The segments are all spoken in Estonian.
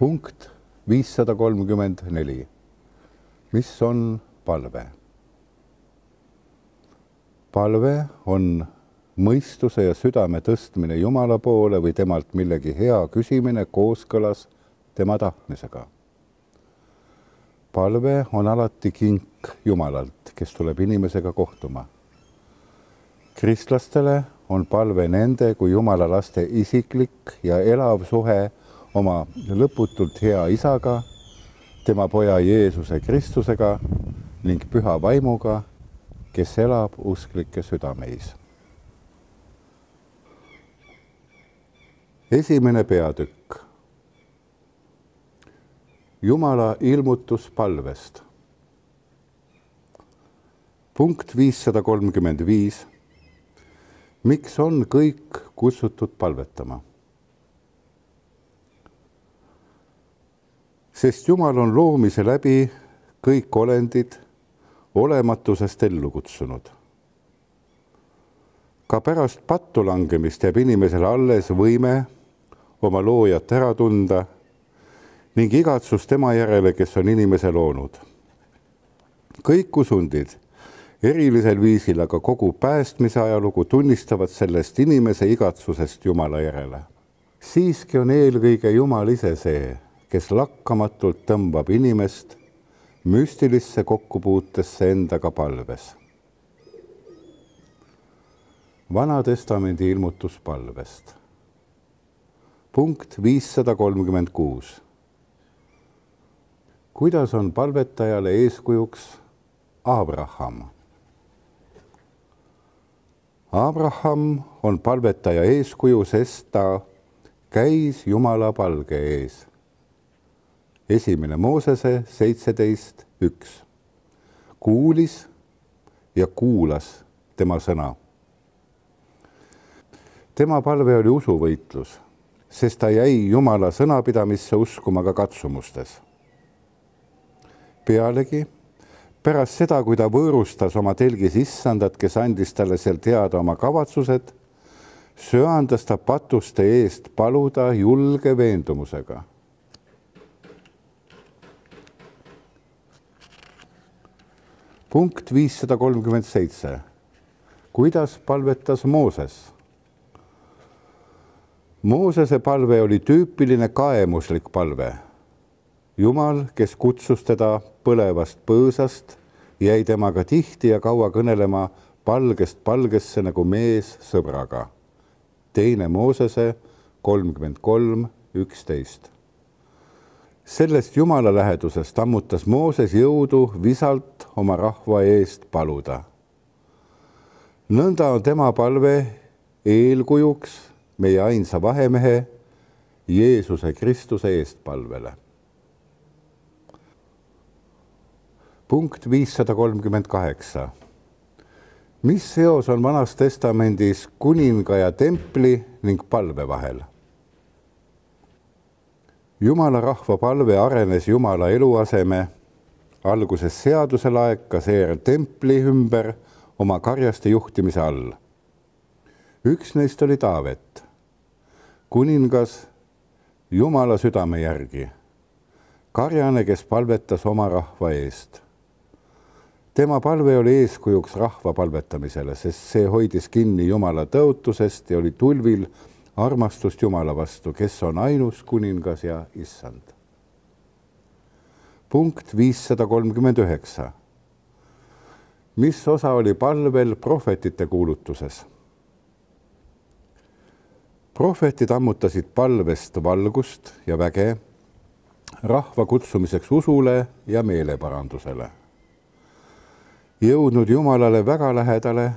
punkt viissada kolmkümmend neli, mis on palve. palve on mõistuse ja südame tõstmine Jumala poole või temalt millegi hea küsimine kooskõlas tema tahtmisega. palve on alati kink Jumalalt, kes tuleb inimesega kohtuma. kristlastele on palve nende kui Jumala laste isiklik ja elav suhe oma lõputult hea isaga, tema poja Jeesuse Kristusega ning püha vaimuga, kes elab usklike südameis. esimene peatükk. jumala ilmutus palvest. punkt viissada kolmkümmend viis. miks on kõik kutsutud palvetama sest Jumal on loomise läbi kõik olendid olematusest ellu kutsunud. ka pärast pattu langemist jääb inimesele alles võime oma loojat ära tunda ning igatsus tema järele, kes on inimese loonud. kõik usundid erilisel viisil, aga kogu päästmise ajalugu tunnistavad sellest inimese igatsusest Jumala järele. siiski on eelkõige Jumal ise see kes lakkamatult tõmbab inimest müstilisse kokkupuutesse endaga palves. Vana-testamendi ilmutus palvest. punkt viissada kolmkümmend kuus. kuidas on palvetajale eeskujuks Abraham? Abraham on palvetaja eeskuju, sest ta käis Jumala palge ees esimene Moosese seitseteist üks. kuulis ja kuulas tema sõna. tema palve oli usuvõitlus, sest ta jäi Jumala sõnapidamisse uskuma ka katsumustes. pealegi pärast seda, kui ta võõrustas oma telgis issandat, kes andis talle seal teada oma kavatsused, söandas ta patuste eest paluda julge veendumusega punkt viissada kolmkümmend seitse. kuidas palvetas Mooses? Moosese palve oli tüüpiline kaemuslik palve. Jumal, kes kutsus teda põlevast põõsast, jäi temaga tihti ja kaua kõnelema palgest palgesse nagu mees sõbraga. teine Moosese kolmkümmend kolm, üksteist sellest Jumala lähedusest ammutas Mooses jõudu visalt oma rahva eest paluda. nõnda on tema palve eelkujuks meie ainsa vahemehe Jeesuse Kristuse eestpalvele. punkt viissada kolmkümmend kaheksa. mis seos on Vanas Testamendis kuninga ja templi ning palve vahel? jumala rahva palve arenes jumala eluaseme alguses seaduselaek, ka seejärel templi ümber oma karjaste juhtimise all. üks neist oli Taavet, kuningas Jumala südame järgi, karjane, kes palvetas oma rahva eest. tema palve oli eeskujuks rahva palvetamisele, sest see hoidis kinni Jumala tõotusest ja oli tulvil armastust Jumala vastu, kes on ainus kuningas ja issand. punkt viissada kolmkümmend üheksa. mis osa oli palvel prohvetite kuulutuses? prohvetid ammutasid palvest valgust ja väge rahva kutsumiseks usule ja meeleparandusele. jõudnud Jumalale väga lähedale,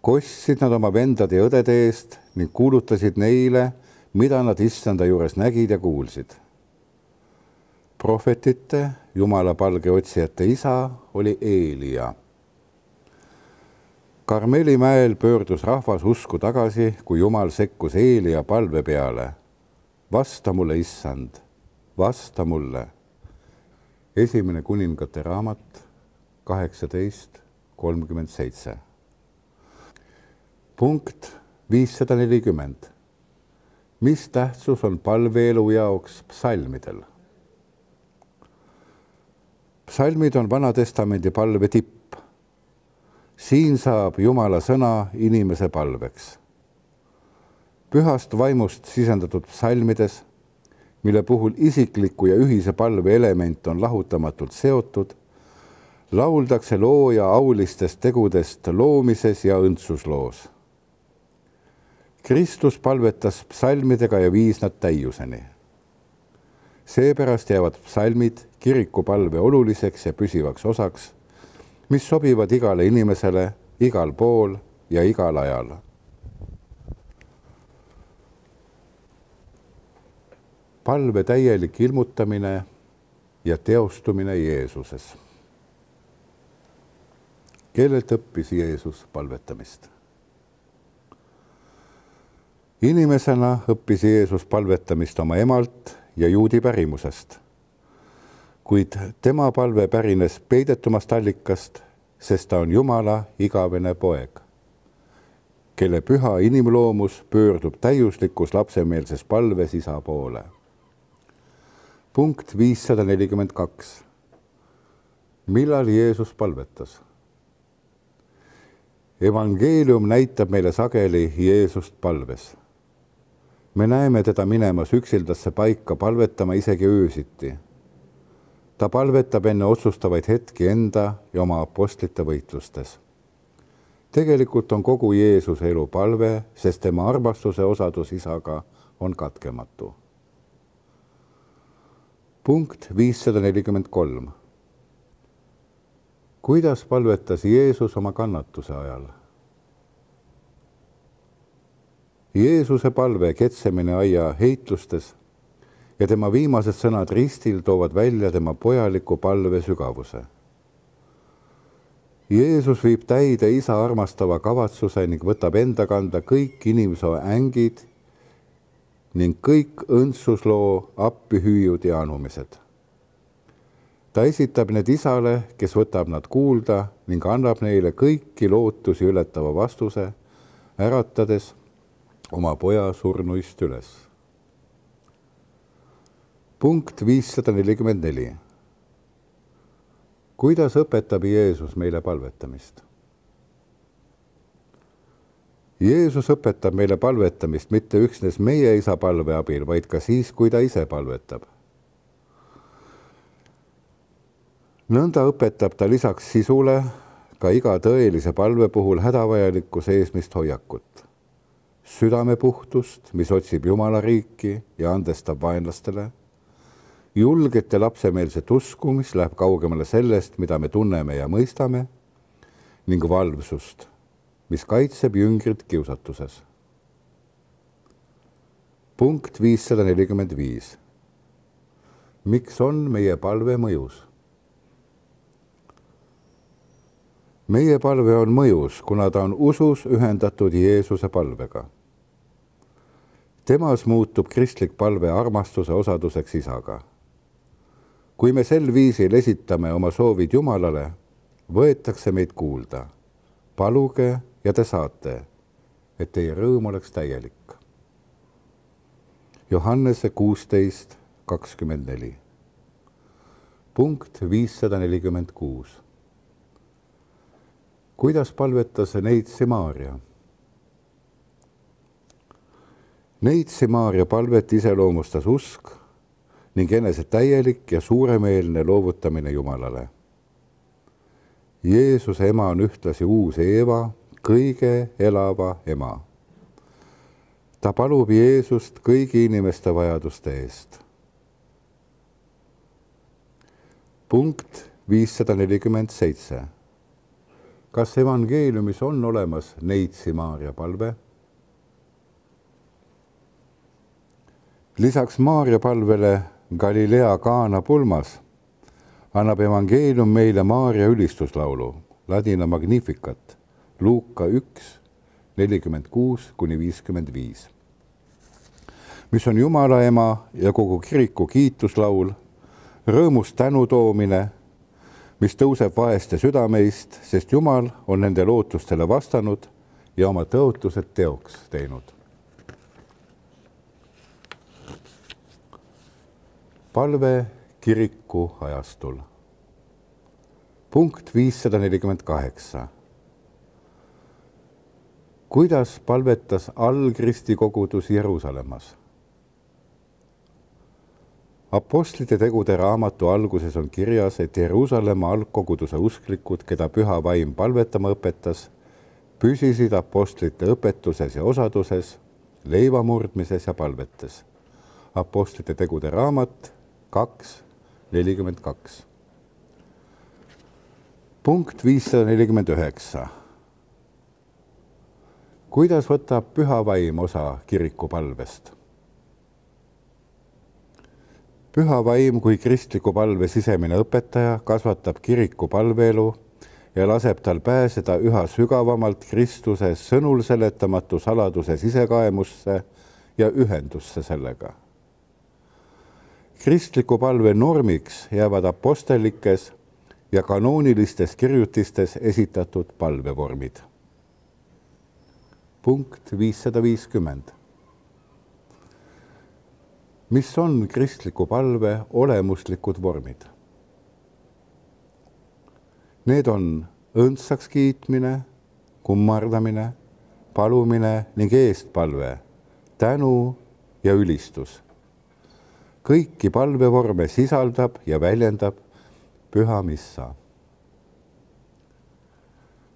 kostsid nad oma vendade ja õdede eest ning kuulutasid neile, mida nad issanda juures nägid ja kuulsid. prohvetite, jumala palge otsijate isa oli Eelia. Karmeli mäel pöördus rahvas usku tagasi, kui Jumal sekkus Eelia palve peale. vasta mulle, issand, vasta mulle. esimene kuningate raamat kaheksateist kolmkümmend seitse. punkt viissada nelikümmend. mis tähtsus on palveelu jaoks psalmidel? psalmid on Vana-testamendi palve tipp. siin saab Jumala sõna inimese palveks. pühast vaimust sisendatud psalmides, mille puhul isikliku ja ühise palve element on lahutamatult seotud, lauldakse looja aulistest tegudest loomises ja õndsusloos Kristus palvetas psalmidega ja viis nad täiuseni. seepärast jäävad psalmid kirikupalve oluliseks ja püsivaks osaks, mis sobivad igale inimesele igal pool ja igal ajal palve täielik ilmutamine ja teostumine Jeesuses. kellelt õppis Jeesus palvetamist? inimesena õppis Jeesus palvetamist oma emalt ja juudi pärimusest. kuid tema palve pärines peidetumast allikast, sest ta on Jumala igavene poeg, kelle püha inimloomus pöördub täiuslikus lapsemeelses palves isa poole. punkt viissada nelikümmend kaks. millal Jeesus palvetas? evangeelium näitab meile sageli Jeesust palves me näeme teda minemas üksildasse paika palvetama isegi öösiti. ta palvetab enne otsustavaid hetki enda ja oma apostlite võitlustes. tegelikult on kogu Jeesuse elu palve, sest tema armastuse osadus isaga on katkematu. punkt viissada nelikümmend kolm. kuidas palvetas Jeesus oma kannatuse ajal Jeesuse palve ketsemine aia heitlustes ja tema viimased sõnad ristil toovad välja tema pojaliku palve sügavuse. Jeesus viib täide isa armastava kavatsuse ning võtab enda kanda kõik inimese ängid ning kõik õndsusloo appihüüud ja anumised. ta esitab need isale, kes võtab nad kuulda ning annab neile kõiki lootusi ületava vastuse, äratades oma poja surnuist üles. punkt viissada nelikümmend neli. kuidas õpetab Jeesus meile palvetamist? Jeesus õpetab meile palvetamist mitte üksnes meie isa palve abil, vaid ka siis, kui ta ise palvetab. nõnda õpetab ta lisaks sisule ka iga tõelise palve puhul hädavajalikku seesmist hoiakut südamepuhtust, mis otsib Jumala riiki ja andestab vaenlastele, julget ja lapsemeelset usku, mis läheb kaugemale sellest, mida me tunneme ja mõistame, ning valvsust, mis kaitseb jüngrit kiusatuses. punkt viissada nelikümmend viis. miks on meie palve mõjus? meie palve on mõjus, kuna ta on usus ühendatud Jeesuse palvega temas muutub kristlik palve armastuse osaduseks isaga. kui me sel viisil esitame oma soovid Jumalale, võetakse meid kuulda. paluge ja te saate, et teie rõõm oleks täielik. Johannese kuusteist kakskümmend neli. punkt viissada nelikümmend kuus. kuidas palvetas Neitsi Maarja? Neid Simaria palvet iseloomustas usk ning enese täielik ja suuremeelne loovutamine Jumalale. Jeesuse ema on ühtlasi uus Eeva, kõige elava ema. ta palub Jeesust kõigi inimeste vajaduste eest. punkt viissada nelikümmend seitse. kas evangeeliumis on olemas neitsi Maarja palve? lisaks Maarja palvele Galilea Kaana pulmas annab evangeelium meile Maarja ülistuslaulu, ladina Magnificat, Luuka üks, nelikümmend kuus kuni viiskümmend viis, mis on Jumala ema ja kogu kiriku kiituslaul, rõõmus tänu toomine, mis tõuseb vaeste südameist, sest Jumal on nende lootustele vastanud ja oma tõotused teoks teinud palve kiriku ajastul. punkt viissada nelikümmend kaheksa. kuidas palvetas allkristi kogudus Jeruusalemmas? Apostlite tegude raamatu alguses on kirjas, et Jeruusalemma algkoguduse usklikud, keda püha vaim palvetama õpetas, püsisid apostlite õpetuses ja osaduses, leiva murdmises ja palvetes. Apostlite tegude raamat kaks, nelikümmend kaks. punkt viissada nelikümmend üheksa. kuidas võtab püha vaim osa kirikupalvest? püha vaim kui kristliku palve sisemine õpetaja kasvatab kiriku palveelu ja laseb tal pääseda üha sügavamalt Kristuse sõnul seletamatu saladuse sisekaemusse ja ühendusse sellega kristliku palve normiks jäävad apostellikes ja kanoonilistes kirjutistes esitatud palvevormid. punkt viissada viiskümmend. mis on kristliku palve olemuslikud vormid? Need on õndsaks kiitmine, kummardamine, palumine ning eestpalve, tänu ja ülistus kõiki palvevorme sisaldab ja väljendab püha missa.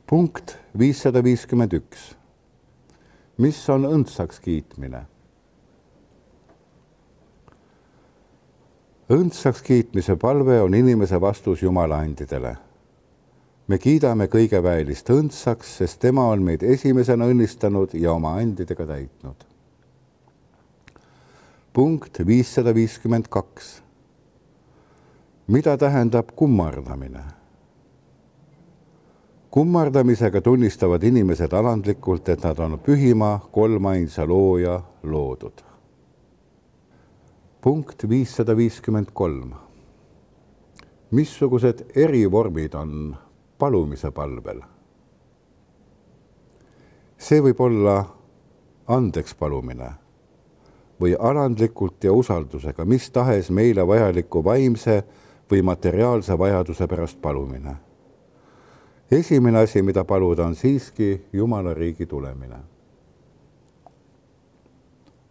punkt viissada viiskümmend üks. mis on õndsaks kiitmine? õndsaks kiitmise palve on inimese vastus Jumala andidele. me kiidame kõigeväelist õndsaks, sest tema on meid esimesena õnnistanud ja oma andidega täitnud punkt viissada viiskümmend kaks. mida tähendab kummardamine? kummardamisega tunnistavad inimesed alandlikult, et nad on pühima kolmainsa looja loodud. punkt viissada viiskümmend kolm. missugused erivormid on palumise palvel? see võib olla andeks palumine või alandlikult ja usaldusega mis tahes meile vajaliku vaimse või materiaalse vajaduse pärast palumine. esimene asi, mida paluda, on siiski Jumala riigi tulemine.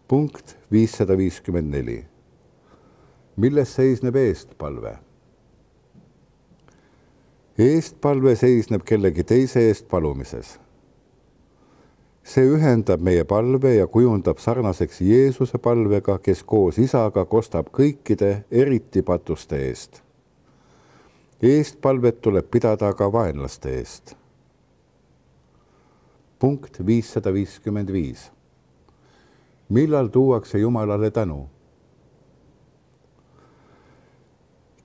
punkt viissada viiskümmend neli. milles seisneb eestpalve? eestpalve seisneb kellegi teise eest palumises see ühendab meie palve ja kujundab sarnaseks Jeesuse palvega, kes koos isaga kostab kõikide, eriti patuste eest. eestpalvet tuleb pidada ka vaenlaste eest. punkt viissada viiskümmend viis. millal tuuakse Jumalale tänu?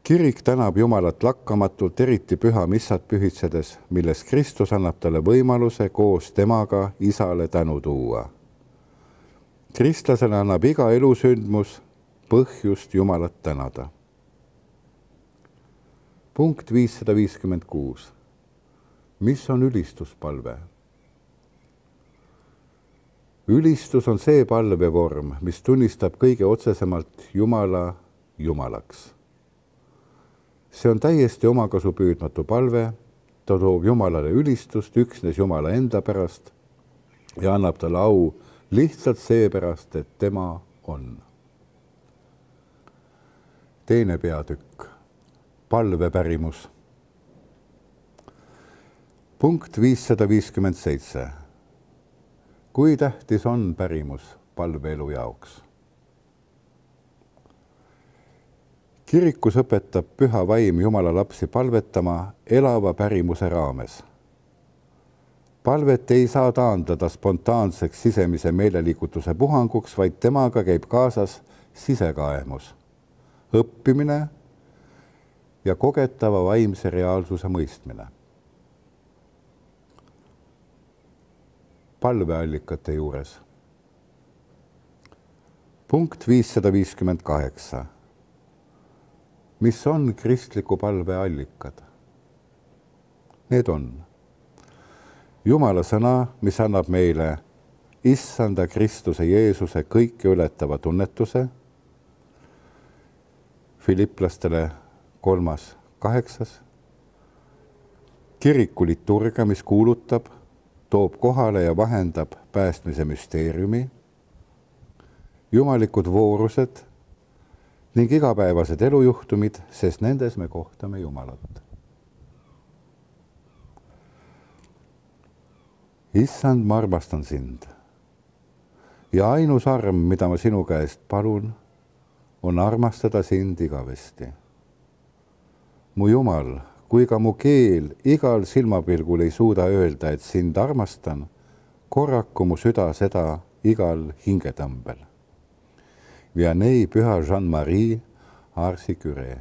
kirik tänab Jumalat lakkamatult, eriti püha missat pühitsedes, milles Kristus annab talle võimaluse koos temaga Isale tänu tuua. kristlasele annab iga elusündmus põhjust Jumalat tänada. punkt viissada viiskümmend kuus. mis on ülistuspalve? ülistus on see palvevorm, mis tunnistab kõige otsesemalt Jumala Jumalaks see on täiesti omakasu püüdmatu palve, ta toob Jumalale ülistust üksnes Jumala enda pärast ja annab talle au lihtsalt seepärast, et tema on. teine peatükk, palvepärimus. punkt viissada viiskümmend seitse. kui tähtis on pärimus palveelu jaoks kirikus õpetab püha vaim Jumala lapsi palvetama elava pärimuse raames. palvet ei saa taandada spontaanseks sisemise meeleliigutuse puhanguks, vaid temaga käib kaasas sisekaemus, õppimine ja kogetava vaimse reaalsuse mõistmine. palveallikate juures. punkt viissada viiskümmend kaheksa mis on kristliku palve allikad. Need on Jumala sõna, mis annab meile issanda Kristuse Jeesuse kõike ületava tunnetuse, filiplastele kolmas kaheksas, kiriku liturgia, mis kuulutab, toob kohale ja vahendab päästmise müsteeriumi, jumalikud voorused ning igapäevased elujuhtumid, sest nendes me kohtame Jumalat. issand, ma armastan sind. ja ainus arm, mida ma sinu käest palun, on armastada sind igavesti. mu Jumal, kui ka mu keel igal silmapilgul ei suuda öelda, et sind armastan, korraku mu süda seda igal hingetõmbel. Vianney püha Jean-Marie Arsi Küre.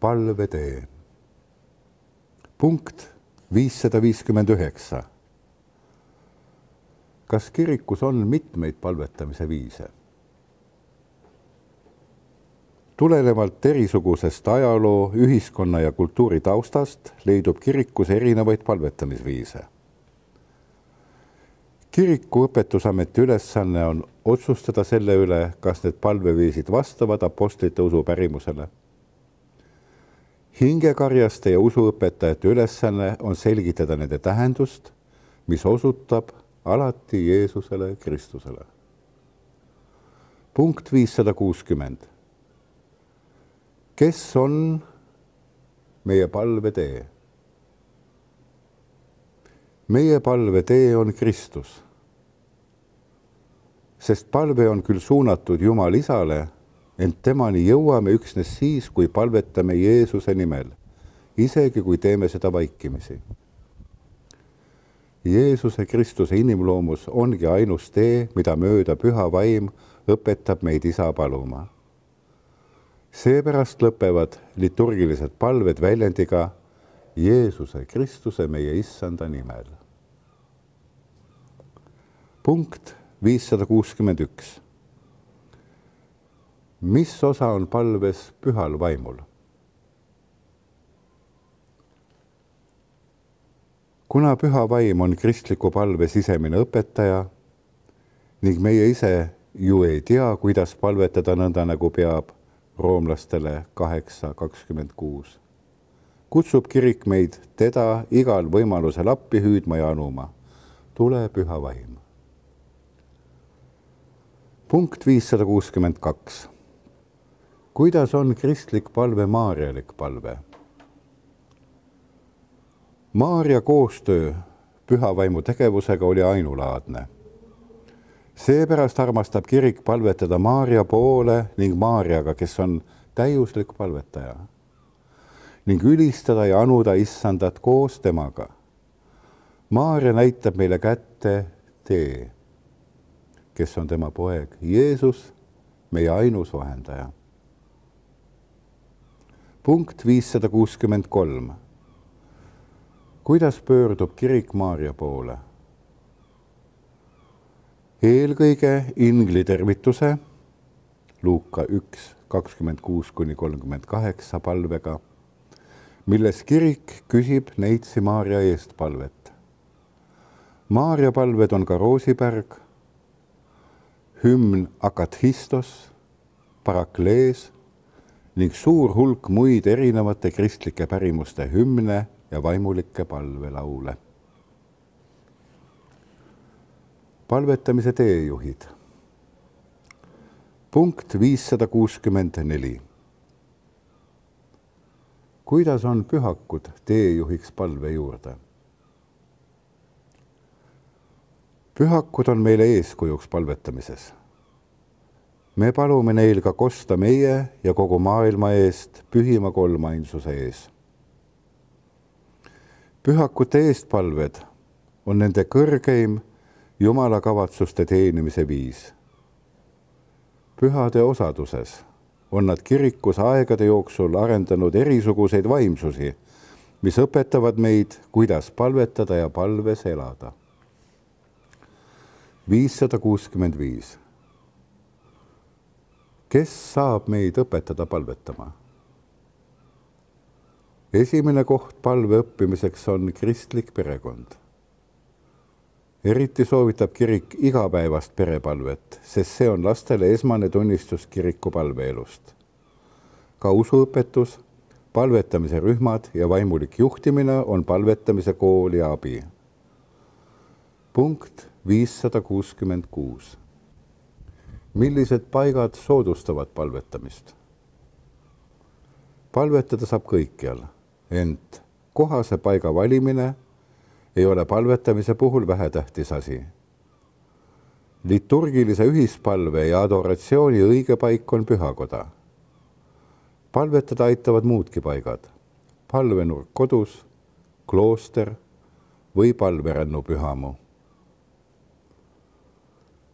palvetee. punkt viissada viiskümmend üheksa. kas kirikus on mitmeid palvetamise viise? tulenevalt erisugusest ajaloo, ühiskonna ja kultuuri taustast leidub kirikus erinevaid palvetamisviise kiriku õpetusameti ülesanne on otsustada selle üle, kas need palveviisid vastavad apostlite usupärimusele. hingekarjaste ja usuõpetajate ülesanne on selgitada nende tähendust, mis osutab alati Jeesusele Kristusele. punkt viissada kuuskümmend. kes on meie palvetee? meie palvetee on Kristus. sest palve on küll suunatud Jumal Isale, ent temani jõuame üksnes siis, kui palvetame Jeesuse nimel, isegi kui teeme seda vaikimisi. Jeesuse Kristuse inimloomus ongi ainus tee, mida mööda püha vaim õpetab meid isa paluma. seepärast lõpevad liturgilised palved väljendiga Jeesuse Kristuse meie issanda nimel punkt viissada kuuskümmend üks. mis osa on palves pühal vaimul? kuna püha vaim on kristliku palve sisemine õpetaja ning meie ise ju ei tea, kuidas palvetada nõnda, nagu peab roomlastele kaheksa kakskümmend kuus, kutsub kirik meid teda igal võimalusel appi hüüdma ja anuma. tule, püha vaim punkt viissada kuuskümmend kaks. kuidas on kristlik palve maarjalik palve? Maarja koostöö püha vaimu tegevusega oli ainulaadne. seepärast armastab kirik palvetada Maarja poole ning Maarjaga, kes on täiuslik palvetaja ning ülistada ja anuda issandat koos temaga. Maarja näitab meile kätte tee kes on tema poeg, Jeesus, meie ainus vahendaja. punkt viissada kuuskümmend kolm. kuidas pöördub kirik Maarja poole? eelkõige ingli tervituse, Luuka üks, kakskümmend kuus kuni kolmkümmend kaheksa palvega, milles kirik küsib neitsi Maarja eest palvet. Maarja palved on ka roosipärg, hümn Akathistos, Paraklees ning suur hulk muid erinevate kristlike pärimuste hümne ja vaimulikke palvelaule. palvetamise teejuhid. punkt viissada kuuskümmend neli. kuidas on pühakud teejuhiks palve juurde? pühakud on meile eeskujuks palvetamises. me palume neil ka kosta meie ja kogu maailma eest pühima kolmainsuse ees. pühakute eestpalved on nende kõrgeim Jumala kavatsuste teenimise viis. pühade osaduses on nad kirikus aegade jooksul arendanud erisuguseid vaimsusi, mis õpetavad meid, kuidas palvetada ja palves elada viissada kuuskümmend viis. kes saab meid õpetada palvetama? esimene koht palve õppimiseks on kristlik perekond. eriti soovitab kirik igapäevast perepalvet, sest see on lastele esmane tunnistus kiriku palveelust. ka usuõpetus, palvetamise rühmad ja vaimulik juhtimine on palvetamise kooli abi. punkt viissada kuuskümmend kuus. millised paigad soodustavad palvetamist? palvetada saab kõikjal, ent kohase paiga valimine ei ole palvetamise puhul vähetähtis asi. liturgilise ühispalve ja adoratsiooni õige paik on pühakoda. palvetada aitavad muudki paigad, palvenurk kodus, klooster või palverännu pühamu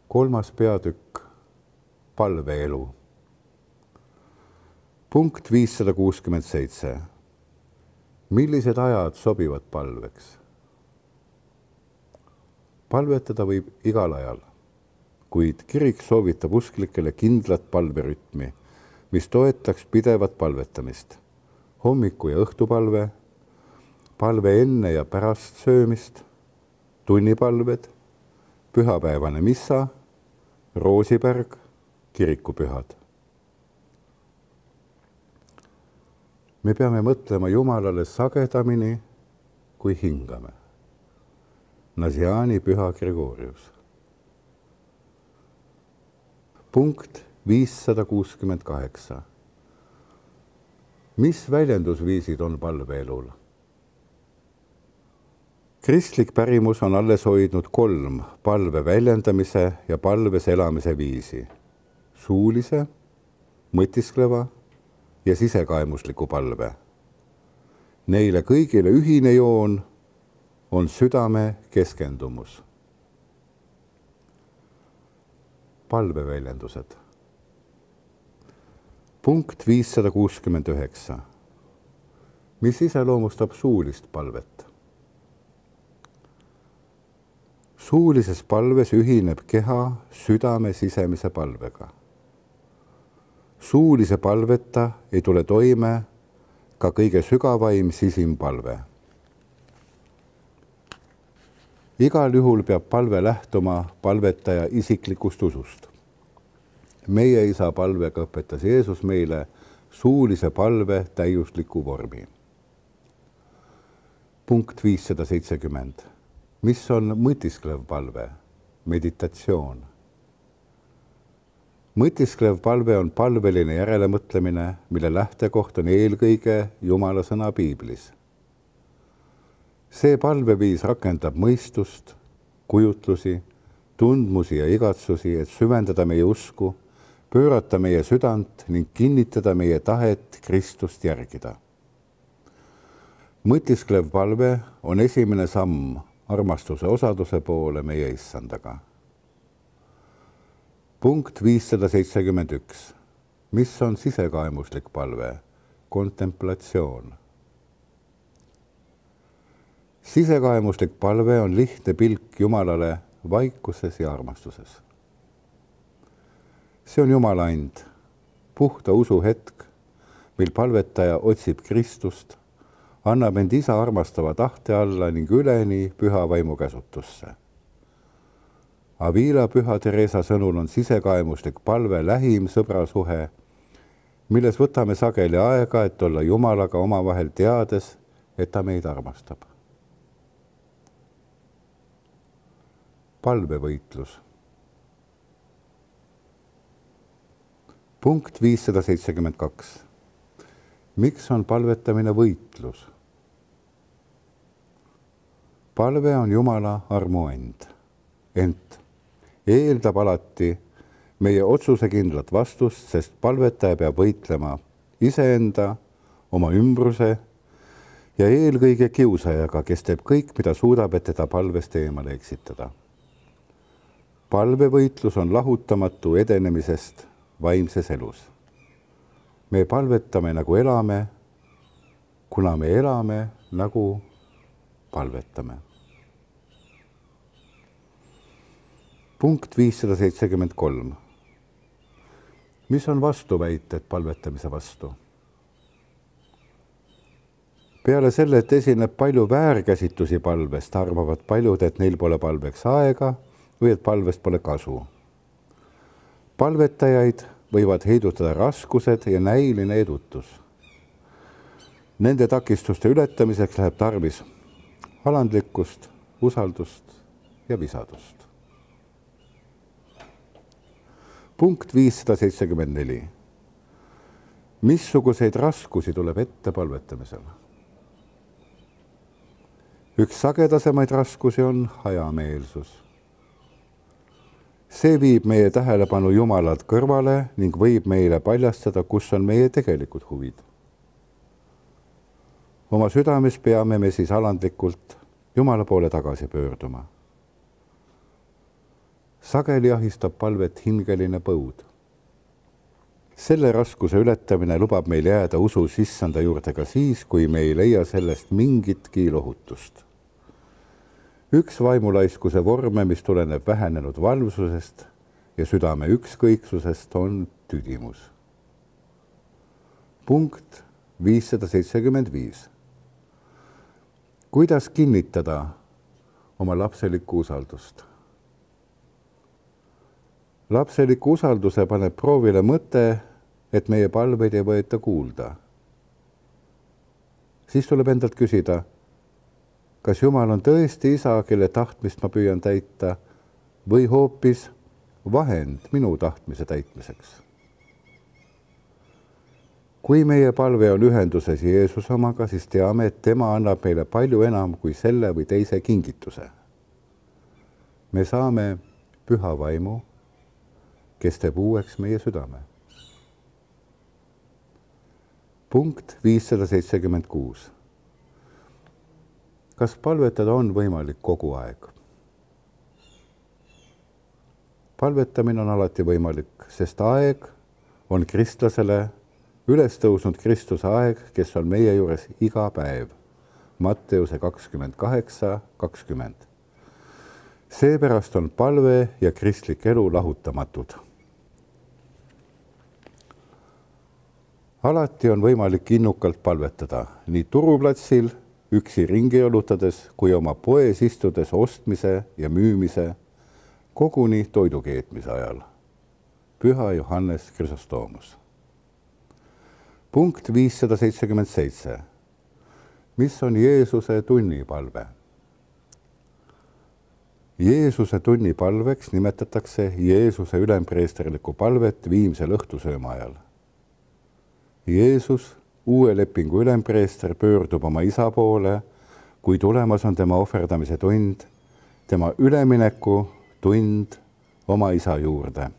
kolmas peatükk, palveelu. punkt viissada kuuskümmend seitse. millised ajad sobivad palveks? palvetada võib igal ajal, kuid kirik soovitab usklikele kindlat palverütmi, mis toetaks pidevat palvetamist. hommiku- ja õhtupalve, palve enne ja pärast söömist, tunnipalved, pühapäevane missa Roosiberg, kirikupühad. me peame mõtlema Jumalale sagedamini, kui hingame. Nasiani püha Gregorius. punkt viissada kuuskümmend kaheksa. mis väljendusviisid on palveelul? kristlik pärimus on alles hoidnud kolm palve väljendamise ja palves elamise viisi. suulise, mõtiskleva ja sisekaemusliku palve. Neile kõigile ühine joon on südame keskendumus. palveväljendused. punkt viissada kuuskümmend üheksa. mis iseloomustab suulist palvet? suulises palves ühineb keha südame sisemise palvega. suulise palveta ei tule toime ka kõige sügavaim sisimpalve. igal juhul peab palve lähtuma palvetaja isiklikust usust. meie isa palvega õpetas Jeesus meile suulise palve täiusliku vormi. punkt viissada seitsekümmend mis on mõtisklev palve? meditatsioon. mõtisklev palve on palveline järelemõtlemine, mille lähtekoht on eelkõige Jumala sõna piiblis. see palveviis rakendab mõistust, kujutlusi, tundmusi ja igatsusi, et süvendada meie usku, pöörata meie südant ning kinnitada meie tahet Kristust järgida mõtisklev palve on esimene samm armastuse osaduse poole meie issandaga. punkt viissada seitsekümmend üks, mis on sisekaemuslik palve? kontemplatsioon. sisekaemuslik palve on lihtne pilk Jumalale vaikuses ja armastuses. see on Jumala and, puhta usu hetk, mil palvetaja otsib Kristust annab end isa armastava tahte alla ning üleni püha vaimu käsutusse. Avila püha Theresa sõnul on sisekaemuslik palve lähim sõbrasuhe, milles võtame sageli aega, et olla Jumalaga omavahel teades, et ta meid armastab. palvevõitlus. punkt viissada seitsekümmend kaks miks on palvetamine võitlus? palve on Jumala armuand, ent eeldab alati meie otsusekindlat vastust, sest palvetaja peab võitlema iseenda, oma ümbruse ja eelkõige kiusajaga, kes teeb kõik, mida suudab, et teda palvest eemale eksitada. palvevõitlus on lahutamatu edenemisest vaimses elus me palvetame nagu elame, kuna me elame nagu palvetame. punkt viissada seitsekümmend kolm. mis on vastuväited palvetamise vastu? peale selle, et esineb palju väärkäsitlusi palvest, arvavad paljud, et neil pole palveks aega või et palvest pole kasu. palvetajaid võivad heidutada raskused ja näiline edutus. Nende takistuste ületamiseks läheb tarvis alandlikkust, usaldust ja visadust. punkt viissada seitsekümmend neli. missuguseid raskusi tuleb ette palvetamisel? üks sagedasemaid raskusi on hajameelsus see viib meie tähelepanu Jumalalt kõrvale ning võib meile paljastada, kus on meie tegelikud huvid. oma südames peame me siis alandlikult Jumala poole tagasi pöörduma. sageli ahistab palvet hingeline põud. selle raskuse ületamine lubab meil jääda usus issanda juurde ka siis, kui me ei leia sellest mingitki lohutust üks vaimulaiskuse vorme, mis tuleneb vähenenud valvsusest ja südame ükskõiksusest, on tüdimus. punkt viissada seitsekümmend viis. kuidas kinnitada oma lapselikku usaldust? lapseliku usalduse paneb proovile mõte, et meie palveid ei võeta kuulda. siis tuleb endalt küsida kas Jumal on tõesti isa, kelle tahtmist ma püüan täita või hoopis vahend minu tahtmise täitmiseks? kui meie palve on ühenduses Jeesuse omaga, siis teame, et tema annab meile palju enam kui selle või teise kingituse. me saame püha vaimu, kes teeb uueks meie südame. punkt viissada seitsekümmend kuus kas palvetada on võimalik kogu aeg? palvetamine on alati võimalik, sest aeg on kristlasele üles tõusnud Kristuse aeg, kes on meie juures iga päev. Matteuse kakskümmend kaheksa, kakskümmend. seepärast on palve ja kristlik elu lahutamatud. alati on võimalik innukalt palvetada nii turuplatsil üksi ringi jalutades kui oma poes istudes ostmise ja müümise, koguni toidu keetmise ajal. püha Johannes Krüsostoomus. punkt viissada seitsekümmend seitse. mis on Jeesuse tunnipalve? Jeesuse tunnipalveks nimetatakse Jeesuse ülempreesterlikku palvet viimsel õhtusööma ajal. Jeesus uue lepingu ülempreester pöördub oma isa poole, kui tulemas on tema ohverdamise tund, tema ülemineku tund oma isa juurde